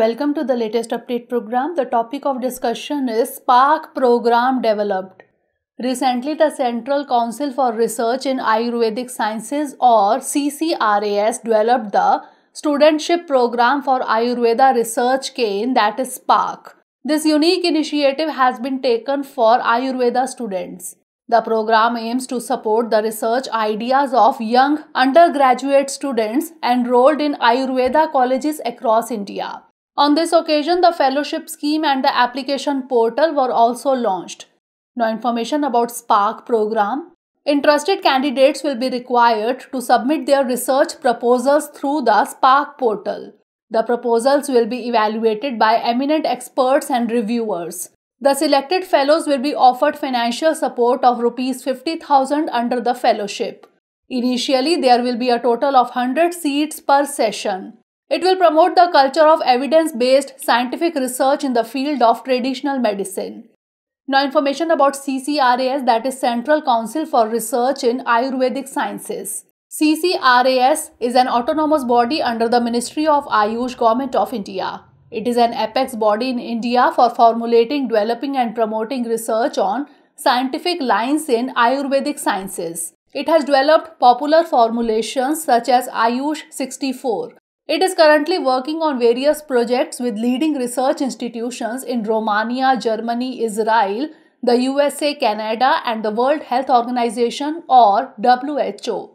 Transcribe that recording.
Welcome to the latest update program. The topic of discussion is Spark program developed. Recently, the Central Council for Research in Ayurvedic Sciences or CCRAS developed the Studentship Program for Ayurveda Research Cane that is Spark. This unique initiative has been taken for Ayurveda students. The program aims to support the research ideas of young undergraduate students enrolled in Ayurveda colleges across India. On this occasion, the fellowship scheme and the application portal were also launched. No information about Spark program. Interested candidates will be required to submit their research proposals through the Spark portal. The proposals will be evaluated by eminent experts and reviewers. The selected fellows will be offered financial support of rupees 50000 under the fellowship. Initially there will be a total of 100 seats per session. It will promote the culture of evidence based scientific research in the field of traditional medicine. Now, information about CCRAS that is Central Council for Research in Ayurvedic Sciences. CCRAS is an autonomous body under the Ministry of Ayush Government of India. It is an apex body in India for formulating, developing, and promoting research on scientific lines in Ayurvedic sciences. It has developed popular formulations such as Ayush 64, it is currently working on various projects with leading research institutions in Romania, Germany, Israel, the USA, Canada, and the World Health Organization or WHO.